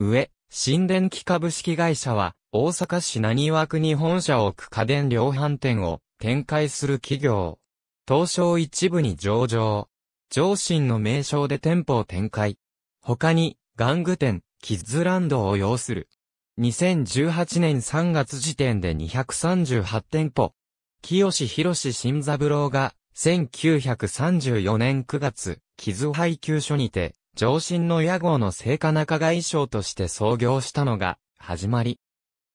上、新電機株式会社は、大阪市浪枠区に本社を置く家電量販店を展開する企業。東証一部に上場。上信の名称で店舗を展開。他に、玩具店、キッズランドを要する。2018年3月時点で238店舗。清志博志新三郎が、1934年9月、キズ配給所にて、上新の屋号の聖火中外省として創業したのが、始まり。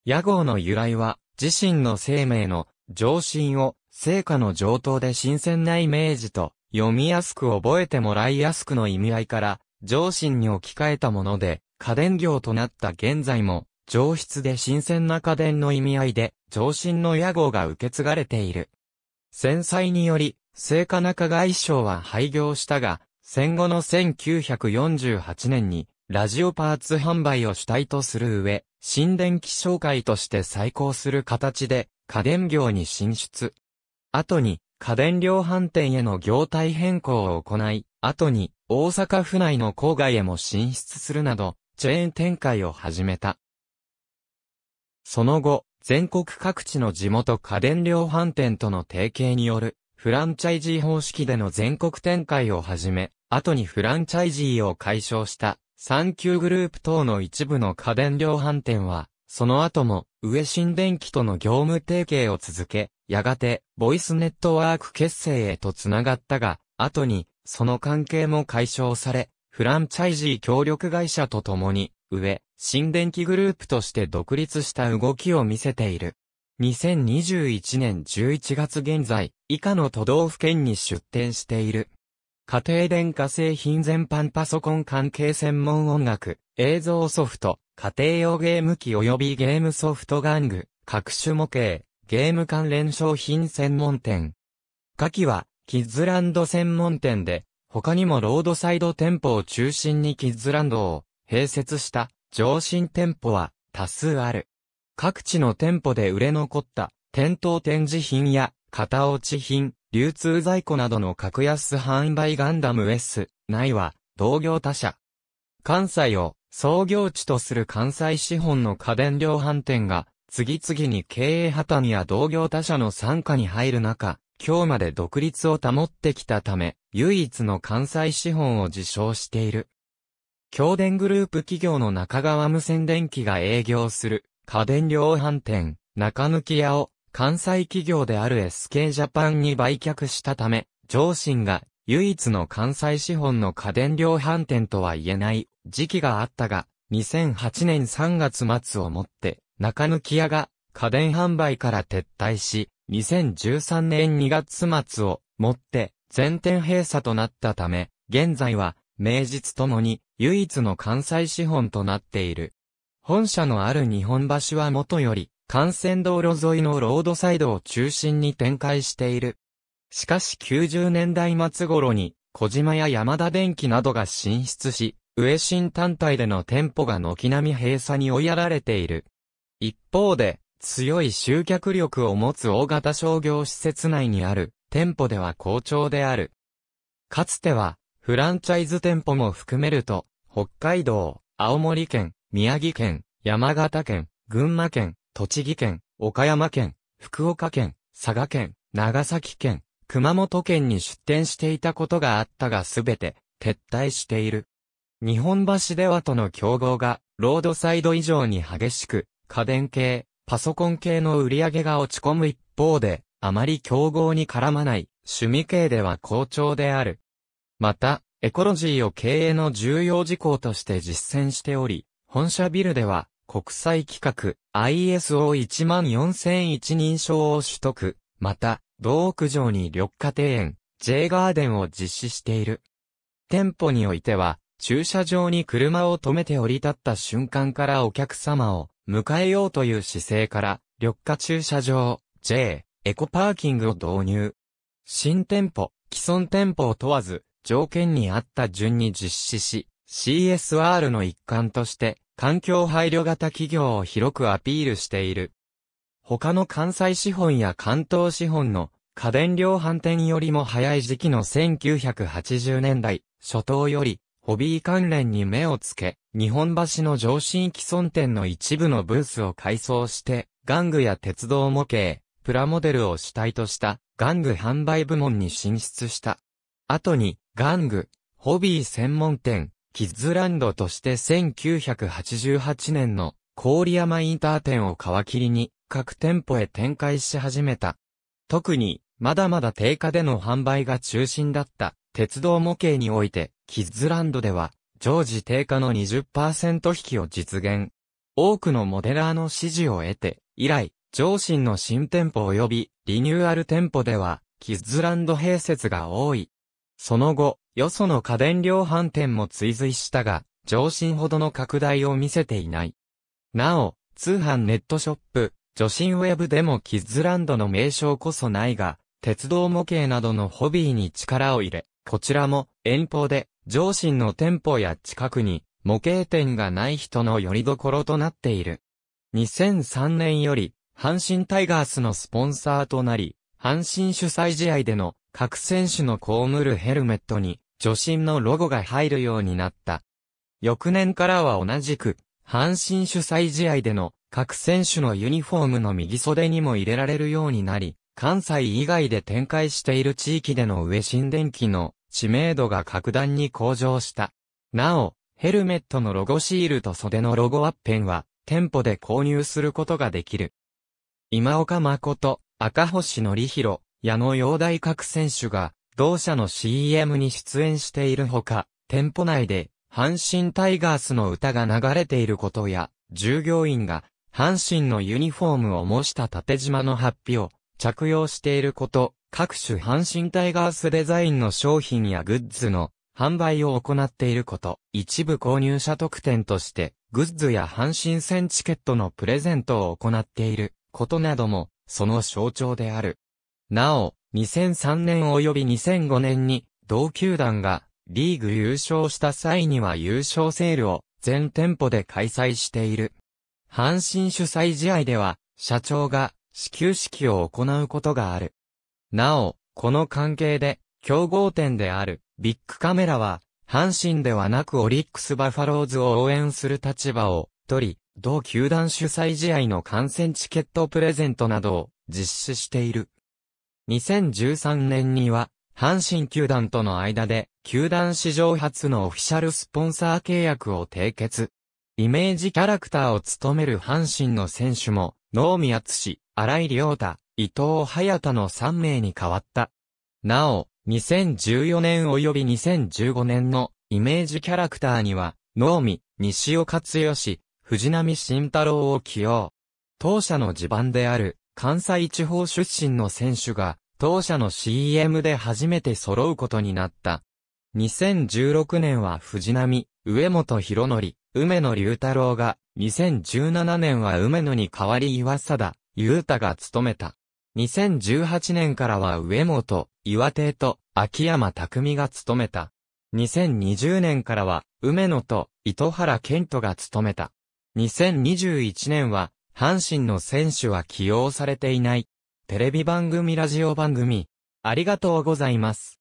屋号の由来は、自身の生命の上新を聖火の上等で新鮮なイメージと、読みやすく覚えてもらいやすくの意味合いから、上新に置き換えたもので、家電業となった現在も、上質で新鮮な家電の意味合いで、上新の屋号が受け継がれている。繊細により、聖火中外省は廃業したが、戦後の1948年に、ラジオパーツ販売を主体とする上、新電気商会として再興する形で、家電業に進出。後に、家電量販店への業態変更を行い、後に、大阪府内の郊外へも進出するなど、チェーン展開を始めた。その後、全国各地の地元家電量販店との提携によるフランチャイジー方式での全国展開をはじめ、後にフランチャイジーを解消した3級グループ等の一部の家電量販店は、その後も、上新電機との業務提携を続け、やがて、ボイスネットワーク結成へと繋がったが、後に、その関係も解消され、フランチャイジー協力会社と共に、上、新電機グループとして独立した動きを見せている。2021年11月現在、以下の都道府県に出店している。家庭電化製品全般パソコン関係専門音楽、映像ソフト、家庭用ゲーム機及びゲームソフト玩具、各種模型、ゲーム関連商品専門店。下記は、キッズランド専門店で、他にもロードサイド店舗を中心にキッズランドを併設した上新店舗は多数ある。各地の店舗で売れ残った店頭展示品や型落ち品、流通在庫などの格安販売ガンダム S 内は同業他社。関西を創業地とする関西資本の家電量販店が次々に経営破綻や同業他社の参加に入る中、今日まで独立を保ってきたため、唯一の関西資本を自称している。京電グループ企業の中川無線電機が営業する家電量販店、中抜き屋を、関西企業である SK ジャパンに売却したため、上信が唯一の関西資本の家電量販店とは言えない時期があったが、2008年3月末をもって、中抜き屋が家電販売から撤退し、2013年2月末をもって全店閉鎖となったため、現在は名実ともに唯一の関西資本となっている。本社のある日本橋は元より、幹線道路沿いのロードサイドを中心に展開している。しかし90年代末頃に、小島や山田電機などが進出し、上新単体での店舗が軒並み閉鎖に追いやられている。一方で、強い集客力を持つ大型商業施設内にある店舗では好調である。かつては、フランチャイズ店舗も含めると、北海道、青森県、宮城県、山形県、群馬県、栃木県、岡山県、福岡県、佐賀県、長崎県、熊本県に出店していたことがあったがすべて撤退している。日本橋ではとの競合がロードサイド以上に激しく家電系、パソコン系の売り上げが落ち込む一方であまり競合に絡まない趣味系では好調である。また、エコロジーを経営の重要事項として実践しており、本社ビルでは、国際規格 ISO14001 認証を取得、また、同屋上に緑化庭園、J ガーデンを実施している。店舗においては、駐車場に車を止めて降り立った瞬間からお客様を迎えようという姿勢から、緑化駐車場、J、エコパーキングを導入。新店舗、既存店舗を問わず、条件に合った順に実施し、CSR の一環として、環境配慮型企業を広くアピールしている。他の関西資本や関東資本の家電量販店よりも早い時期の1980年代初頭よりホビー関連に目をつけ、日本橋の上新既存店の一部のブースを改装して、玩具や鉄道模型、プラモデルを主体とした玩具販売部門に進出した。後に、玩具、ホビー専門店、キッズランドとして1988年の郡山インター店を皮切りに各店舗へ展開し始めた。特に、まだまだ定価での販売が中心だった鉄道模型において、キッズランドでは、常時定価の20%引きを実現。多くのモデラーの支持を得て、以来、上新の新店舗及びリニューアル店舗では、キッズランド併設が多い。その後、よその家電量販店も追随したが、上進ほどの拡大を見せていない。なお、通販ネットショップ、女神ウェブでもキッズランドの名称こそないが、鉄道模型などのホビーに力を入れ、こちらも遠方で上進の店舗や近くに模型店がない人の拠り所となっている。2003年より阪神タイガースのスポンサーとなり、阪神主催試合での各選手の被るヘルメットに女神のロゴが入るようになった。翌年からは同じく、阪神主催試合での各選手のユニフォームの右袖にも入れられるようになり、関西以外で展開している地域での上新電機の知名度が格段に向上した。なお、ヘルメットのロゴシールと袖のロゴアッペンは、店舗で購入することができる。今岡誠、赤星則弘、矢野洋大各選手が、同社の CM に出演しているほか、店舗内で、阪神タイガースの歌が流れていることや、従業員が、阪神のユニフォームを模した縦縞の発表、着用していること、各種阪神タイガースデザインの商品やグッズの販売を行っていること、一部購入者特典として、グッズや阪神戦チケットのプレゼントを行っていることなども、その象徴である。なお、2003年及び2005年に、同球団がリーグ優勝した際には優勝セールを全店舗で開催している。阪神主催試合では、社長が始球式を行うことがある。なお、この関係で、競合店であるビッグカメラは、阪神ではなくオリックスバファローズを応援する立場を取り、同球団主催試合の観戦チケットプレゼントなどを実施している。2013年には、阪神球団との間で、球団史上初のオフィシャルスポンサー契約を締結。イメージキャラクターを務める阪神の選手も、能見厚史、荒井良太、伊藤隼太の3名に変わった。なお、2014年及び2015年のイメージキャラクターには、能見、西尾勝義、藤波慎太郎を起用。当社の地盤である関西地方出身の選手が、当社の CM で初めて揃うことになった。2016年は藤波、上本博則、梅野隆太郎が、2017年は梅野に代わり岩貞、雄太が務めた。2018年からは上本、岩手と秋山匠が務めた。2020年からは梅野と糸原健人が務めた。2021年は阪神の選手は起用されていない。テレビ番組ラジオ番組、ありがとうございます。